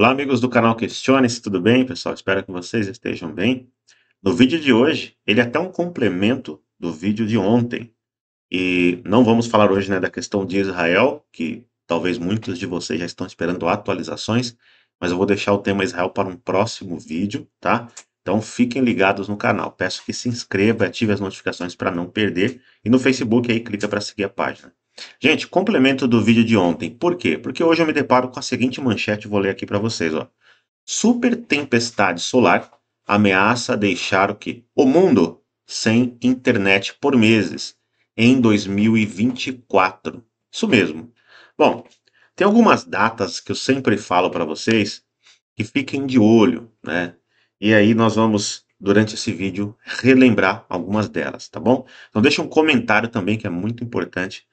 Olá, amigos do canal Questione-se, tudo bem, pessoal? Espero que vocês estejam bem. No vídeo de hoje, ele é até um complemento do vídeo de ontem. E não vamos falar hoje né, da questão de Israel, que talvez muitos de vocês já estão esperando atualizações, mas eu vou deixar o tema Israel para um próximo vídeo, tá? Então fiquem ligados no canal. Peço que se inscreva, ative as notificações para não perder. E no Facebook aí clica para seguir a página. Gente, complemento do vídeo de ontem. Por quê? Porque hoje eu me deparo com a seguinte manchete, vou ler aqui para vocês, ó. Super tempestade solar ameaça deixar o quê? O mundo sem internet por meses em 2024. Isso mesmo. Bom, tem algumas datas que eu sempre falo para vocês que fiquem de olho, né? E aí nós vamos durante esse vídeo relembrar algumas delas, tá bom? Então deixa um comentário também que é muito importante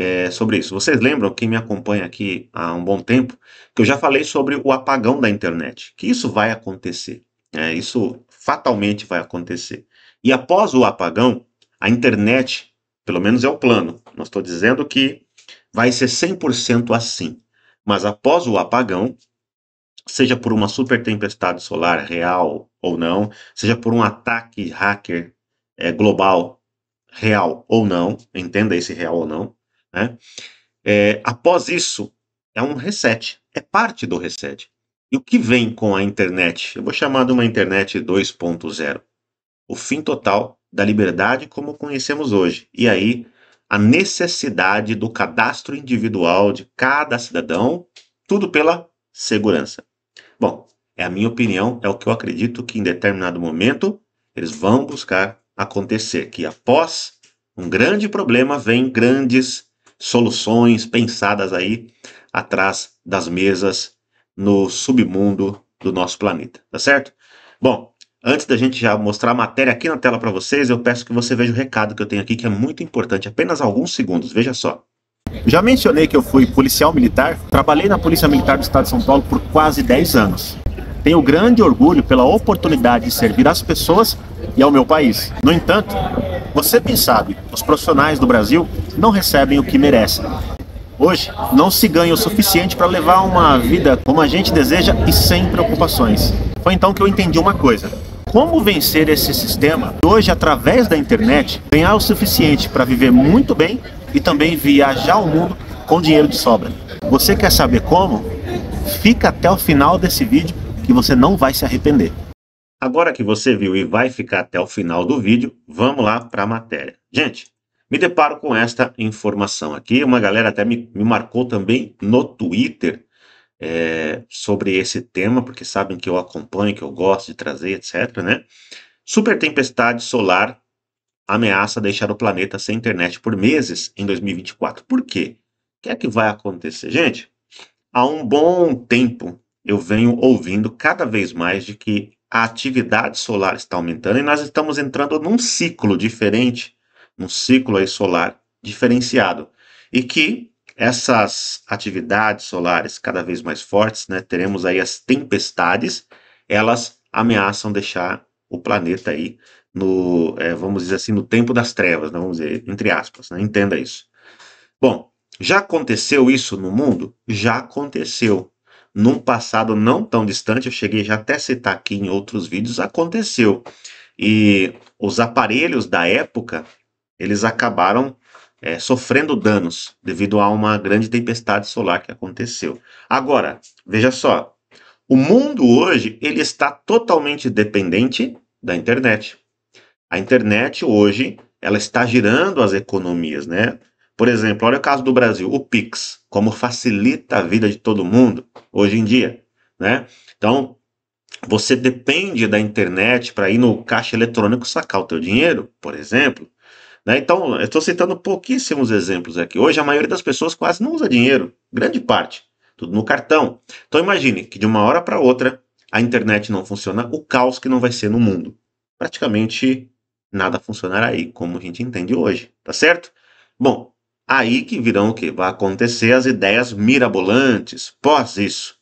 é, sobre isso. Vocês lembram, quem me acompanha aqui há um bom tempo, que eu já falei sobre o apagão da internet, que isso vai acontecer, né? isso fatalmente vai acontecer. E após o apagão, a internet, pelo menos é o plano, não estou dizendo que vai ser 100% assim, mas após o apagão, seja por uma super tempestade solar real ou não, seja por um ataque hacker é, global real ou não, entenda esse real ou não, né? É, após isso, é um reset, é parte do reset. E o que vem com a internet? Eu vou chamar de uma internet 2.0. O fim total da liberdade como conhecemos hoje. E aí, a necessidade do cadastro individual de cada cidadão, tudo pela segurança. Bom, é a minha opinião, é o que eu acredito que em determinado momento eles vão buscar acontecer, que após um grande problema vem grandes soluções pensadas aí atrás das mesas no submundo do nosso planeta, tá certo? Bom, antes da gente já mostrar a matéria aqui na tela para vocês, eu peço que você veja o recado que eu tenho aqui que é muito importante, apenas alguns segundos, veja só. Já mencionei que eu fui policial militar, trabalhei na Polícia Militar do Estado de São Paulo por quase 10 anos. Tenho grande orgulho pela oportunidade de servir às pessoas e ao meu país. No entanto, você bem sabe, os profissionais do Brasil não recebem o que merecem. Hoje, não se ganha o suficiente para levar uma vida como a gente deseja e sem preocupações. Foi então que eu entendi uma coisa. Como vencer esse sistema? Hoje, através da internet, ganhar o suficiente para viver muito bem e também viajar o mundo com dinheiro de sobra. Você quer saber como? Fica até o final desse vídeo que você não vai se arrepender. Agora que você viu e vai ficar até o final do vídeo, vamos lá para a matéria. Gente, me deparo com esta informação aqui. Uma galera até me, me marcou também no Twitter é, sobre esse tema, porque sabem que eu acompanho, que eu gosto de trazer, etc. Né? Super tempestade solar ameaça deixar o planeta sem internet por meses em 2024. Por quê? O que é que vai acontecer? Gente, há um bom tempo eu venho ouvindo cada vez mais de que a atividade solar está aumentando e nós estamos entrando num ciclo diferente um ciclo aí solar diferenciado e que essas atividades solares cada vez mais fortes, né, teremos aí as tempestades, elas ameaçam deixar o planeta aí no, é, vamos dizer assim, no tempo das trevas, né, vamos dizer, entre aspas, né, entenda isso. Bom, já aconteceu isso no mundo? Já aconteceu. Num passado não tão distante, eu cheguei já até a citar aqui em outros vídeos, aconteceu. E os aparelhos da época eles acabaram é, sofrendo danos devido a uma grande tempestade solar que aconteceu. Agora, veja só, o mundo hoje ele está totalmente dependente da internet. A internet hoje ela está girando as economias, né? Por exemplo, olha o caso do Brasil, o Pix, como facilita a vida de todo mundo hoje em dia, né? Então, você depende da internet para ir no caixa eletrônico sacar o teu dinheiro, por exemplo. Né? Então, eu estou citando pouquíssimos exemplos aqui. Hoje, a maioria das pessoas quase não usa dinheiro, grande parte, tudo no cartão. Então, imagine que de uma hora para outra a internet não funciona, o caos que não vai ser no mundo. Praticamente nada funcionará aí, como a gente entende hoje, tá certo? Bom, aí que virão o que? Vai acontecer as ideias mirabolantes pós isso.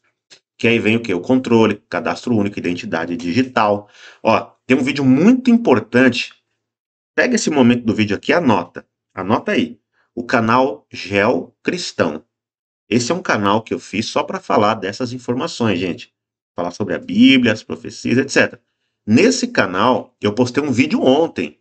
Que aí vem o que? O controle, cadastro único, identidade digital. Ó, tem um vídeo muito importante Pega esse momento do vídeo aqui e anota. Anota aí. O canal Gel Cristão. Esse é um canal que eu fiz só para falar dessas informações, gente. Falar sobre a Bíblia, as profecias, etc. Nesse canal, eu postei um vídeo ontem,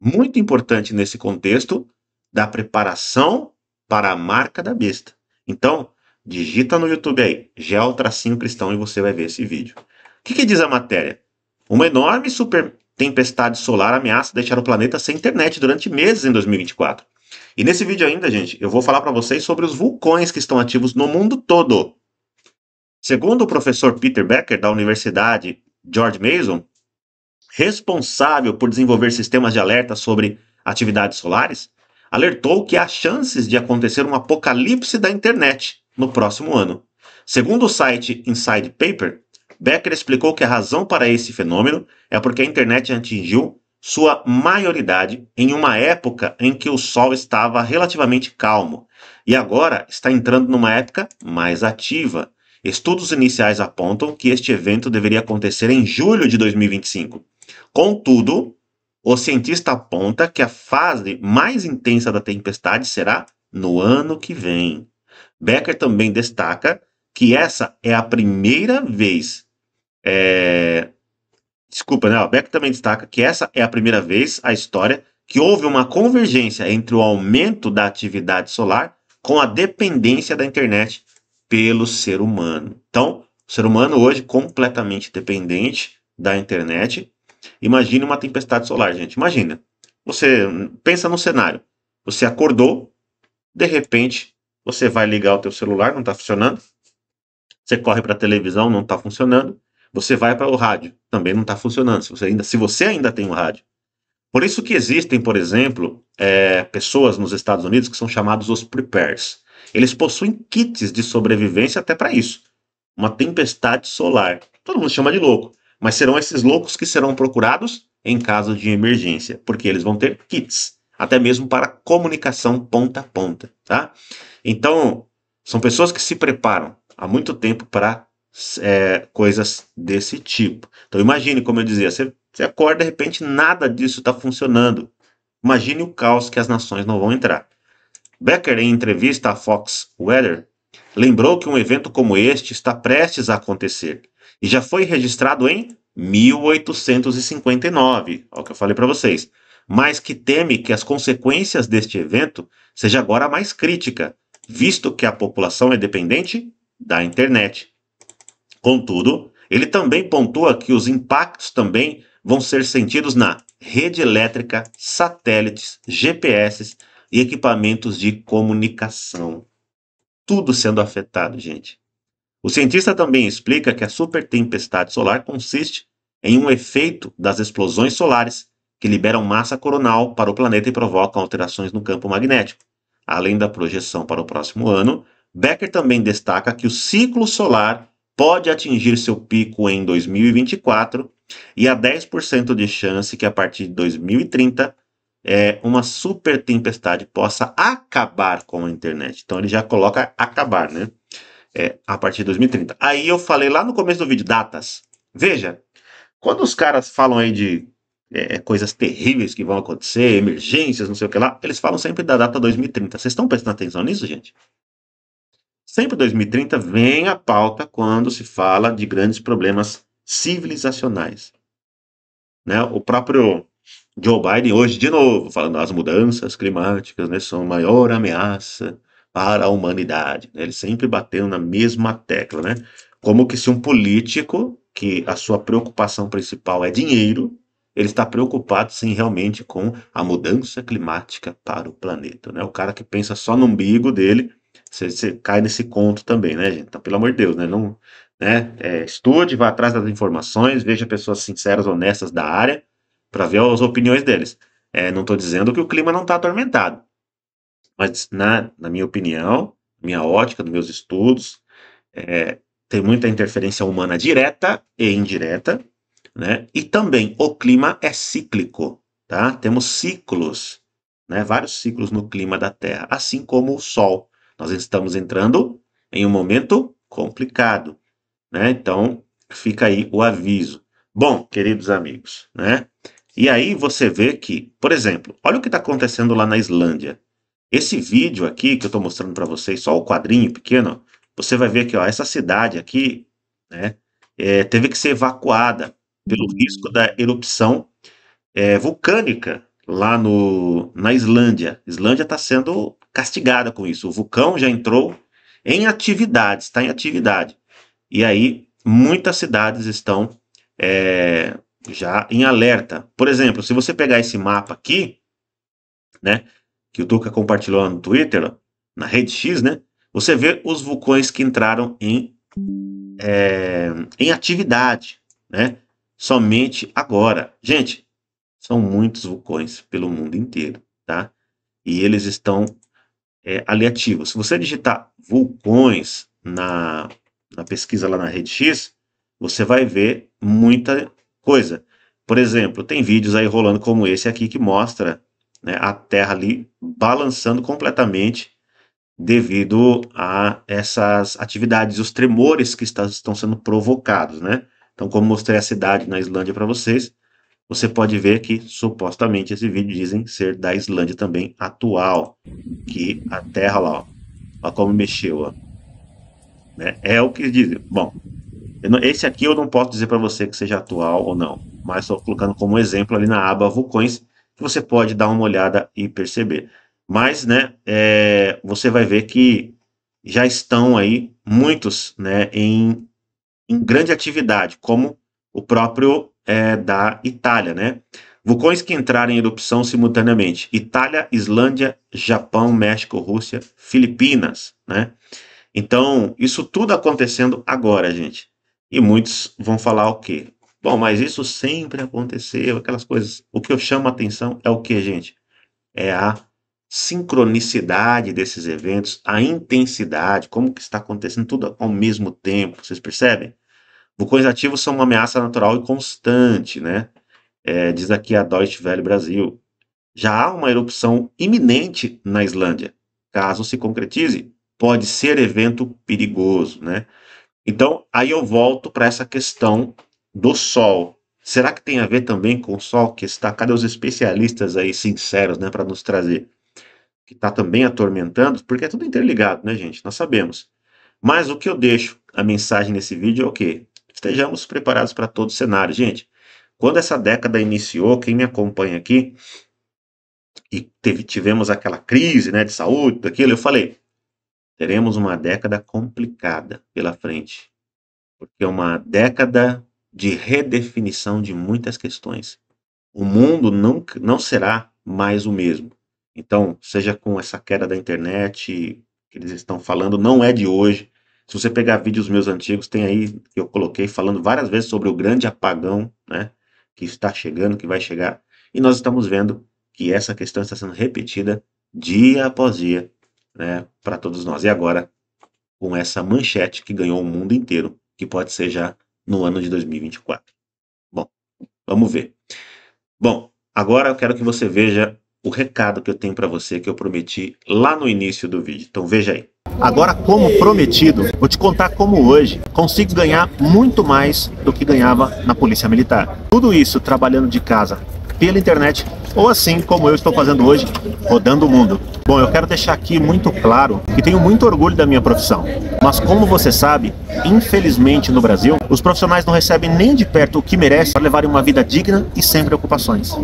muito importante nesse contexto, da preparação para a marca da besta. Então, digita no YouTube aí, Gel Tracinho Cristão, e você vai ver esse vídeo. O que, que diz a matéria? Uma enorme super tempestade solar ameaça deixar o planeta sem internet durante meses em 2024. E nesse vídeo ainda, gente, eu vou falar para vocês sobre os vulcões que estão ativos no mundo todo. Segundo o professor Peter Becker, da Universidade George Mason, responsável por desenvolver sistemas de alerta sobre atividades solares, alertou que há chances de acontecer um apocalipse da internet no próximo ano. Segundo o site Inside Paper, Becker explicou que a razão para esse fenômeno é porque a internet atingiu sua maioridade em uma época em que o Sol estava relativamente calmo e agora está entrando numa época mais ativa. Estudos iniciais apontam que este evento deveria acontecer em julho de 2025. Contudo, o cientista aponta que a fase mais intensa da tempestade será no ano que vem. Becker também destaca que essa é a primeira vez é... Desculpa, né? O Beck também destaca que essa é a primeira vez a história que houve uma convergência entre o aumento da atividade solar com a dependência da internet pelo ser humano. Então, o ser humano hoje completamente dependente da internet. Imagine uma tempestade solar, gente. Imagina. Você pensa no cenário. Você acordou, de repente, você vai ligar o teu celular, não está funcionando. Você corre para a televisão, não está funcionando. Você vai para o rádio, também não está funcionando. Se você, ainda, se você ainda tem um rádio. Por isso que existem, por exemplo, é, pessoas nos Estados Unidos que são chamados os prepares. Eles possuem kits de sobrevivência até para isso. Uma tempestade solar. Todo mundo chama de louco. Mas serão esses loucos que serão procurados em caso de emergência, porque eles vão ter kits, até mesmo para comunicação ponta a ponta, tá? Então, são pessoas que se preparam há muito tempo para é, coisas desse tipo. Então imagine, como eu dizia, você, você acorda de repente nada disso está funcionando. Imagine o caos que as nações não vão entrar. Becker, em entrevista à Fox Weather, lembrou que um evento como este está prestes a acontecer e já foi registrado em 1859, é o que eu falei para vocês, mas que teme que as consequências deste evento seja agora mais crítica, visto que a população é dependente da internet. Contudo, ele também pontua que os impactos também vão ser sentidos na rede elétrica, satélites, GPS e equipamentos de comunicação. Tudo sendo afetado, gente. O cientista também explica que a supertempestade solar consiste em um efeito das explosões solares que liberam massa coronal para o planeta e provocam alterações no campo magnético. Além da projeção para o próximo ano, Becker também destaca que o ciclo solar pode atingir seu pico em 2024 e há 10% de chance que a partir de 2030 é, uma super tempestade possa acabar com a internet. Então ele já coloca acabar, né? É, a partir de 2030. Aí eu falei lá no começo do vídeo, datas. Veja, quando os caras falam aí de é, coisas terríveis que vão acontecer, emergências, não sei o que lá, eles falam sempre da data 2030. Vocês estão prestando atenção nisso, gente? Sempre 2030 vem à pauta quando se fala de grandes problemas civilizacionais. Né? O próprio Joe Biden, hoje de novo, falando as mudanças climáticas né, são a maior ameaça para a humanidade. Né? Ele sempre batendo na mesma tecla. Né? Como que se um político, que a sua preocupação principal é dinheiro, ele está preocupado sim realmente com a mudança climática para o planeta. Né? O cara que pensa só no umbigo dele você, você cai nesse conto também, né, gente? Então, pelo amor de Deus, né? Não, né? É, estude, vá atrás das informações, veja pessoas sinceras, honestas da área, para ver as opiniões deles. É, não estou dizendo que o clima não está atormentado, mas na, na minha opinião, minha ótica, dos meus estudos, é, tem muita interferência humana direta e indireta, né? E também o clima é cíclico, tá? Temos ciclos, né? Vários ciclos no clima da Terra, assim como o Sol. Nós estamos entrando em um momento complicado, né? Então, fica aí o aviso. Bom, queridos amigos, né? E aí você vê que, por exemplo, olha o que está acontecendo lá na Islândia. Esse vídeo aqui que eu estou mostrando para vocês, só o quadrinho pequeno, você vai ver que ó, essa cidade aqui né, é, teve que ser evacuada pelo risco da erupção é, vulcânica lá no, na Islândia. Islândia está sendo castigada com isso. O vulcão já entrou em atividade, está em atividade. E aí, muitas cidades estão é, já em alerta. Por exemplo, se você pegar esse mapa aqui, né, que o Tuca compartilhou no Twitter, na rede X, né, você vê os vulcões que entraram em, é, em atividade, né, somente agora. Gente, são muitos vulcões pelo mundo inteiro, tá? E eles estão é, aleativo. Se você digitar vulcões na, na pesquisa lá na rede X, você vai ver muita coisa. Por exemplo, tem vídeos aí rolando como esse aqui que mostra né, a Terra ali balançando completamente devido a essas atividades, os tremores que está, estão sendo provocados, né? Então, como mostrei a cidade na Islândia para vocês, você pode ver que supostamente esse vídeo dizem ser da Islândia também atual, que a terra lá, ó, ó como mexeu, ó, né? É o que dizem. Bom, não, esse aqui eu não posso dizer para você que seja atual ou não, mas estou colocando como exemplo ali na aba vulcões que você pode dar uma olhada e perceber. Mas, né, é, você vai ver que já estão aí muitos, né, em, em grande atividade, como o próprio é, da Itália, né? Vulcões que entraram em erupção simultaneamente: Itália, Islândia, Japão, México, Rússia, Filipinas, né? Então, isso tudo acontecendo agora, gente. E muitos vão falar o quê? Bom, mas isso sempre aconteceu, aquelas coisas. O que eu chamo a atenção é o que, gente? É a sincronicidade desses eventos, a intensidade, como que está acontecendo tudo ao mesmo tempo, vocês percebem? Vulcões ativos são uma ameaça natural e constante, né? É, diz aqui a Deutsche Welle Brasil. Já há uma erupção iminente na Islândia. Caso se concretize, pode ser evento perigoso, né? Então, aí eu volto para essa questão do sol. Será que tem a ver também com o sol que está, cadê os especialistas aí sinceros, né, para nos trazer? Que está também atormentando, porque é tudo interligado, né, gente? Nós sabemos. Mas o que eu deixo a mensagem nesse vídeo é o quê? estejamos preparados para todo cenário. Gente, quando essa década iniciou, quem me acompanha aqui, e teve, tivemos aquela crise né, de saúde, daquilo, eu falei, teremos uma década complicada pela frente, porque é uma década de redefinição de muitas questões. O mundo não, não será mais o mesmo. Então, seja com essa queda da internet que eles estão falando, não é de hoje. Se você pegar vídeos meus antigos, tem aí que eu coloquei falando várias vezes sobre o grande apagão, né, que está chegando, que vai chegar, e nós estamos vendo que essa questão está sendo repetida dia após dia, né, para todos nós. E agora com essa manchete que ganhou o mundo inteiro, que pode ser já no ano de 2024. Bom, vamos ver. Bom, agora eu quero que você veja o recado que eu tenho para você que eu prometi lá no início do vídeo. Então veja aí. Agora, como prometido, vou te contar como hoje consigo ganhar muito mais do que ganhava na Polícia Militar. Tudo isso trabalhando de casa pela internet ou assim como eu estou fazendo hoje, rodando o mundo. Bom, eu quero deixar aqui muito claro que tenho muito orgulho da minha profissão, mas como você sabe, infelizmente no Brasil, os profissionais não recebem nem de perto o que merecem para levarem uma vida digna e sem preocupações.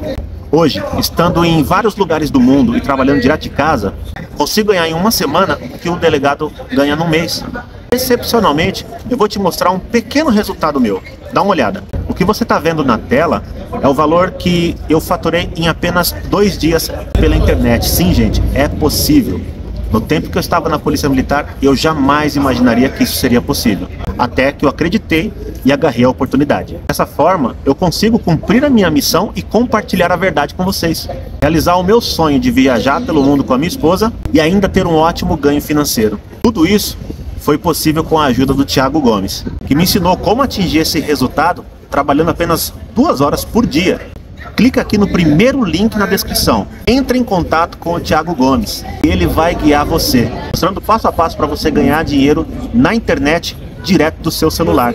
Hoje, estando em vários lugares do mundo e trabalhando direto de casa, consigo ganhar em uma semana o que um delegado ganha no mês. Excepcionalmente, eu vou te mostrar um pequeno resultado meu. Dá uma olhada. O que você está vendo na tela é o valor que eu faturei em apenas dois dias pela internet. Sim, gente, é possível. No tempo que eu estava na Polícia Militar, eu jamais imaginaria que isso seria possível até que eu acreditei e agarrei a oportunidade. Dessa forma, eu consigo cumprir a minha missão e compartilhar a verdade com vocês. Realizar o meu sonho de viajar pelo mundo com a minha esposa e ainda ter um ótimo ganho financeiro. Tudo isso foi possível com a ajuda do Thiago Gomes, que me ensinou como atingir esse resultado trabalhando apenas duas horas por dia. Clica aqui no primeiro link na descrição. Entre em contato com o Thiago Gomes. Ele vai guiar você, mostrando passo a passo para você ganhar dinheiro na internet direto do seu celular.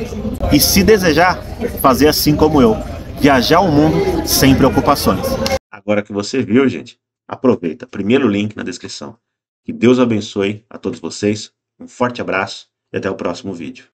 E se desejar, fazer assim como eu, viajar o mundo sem preocupações. Agora que você viu, gente, aproveita. Primeiro link na descrição. Que Deus abençoe a todos vocês. Um forte abraço e até o próximo vídeo.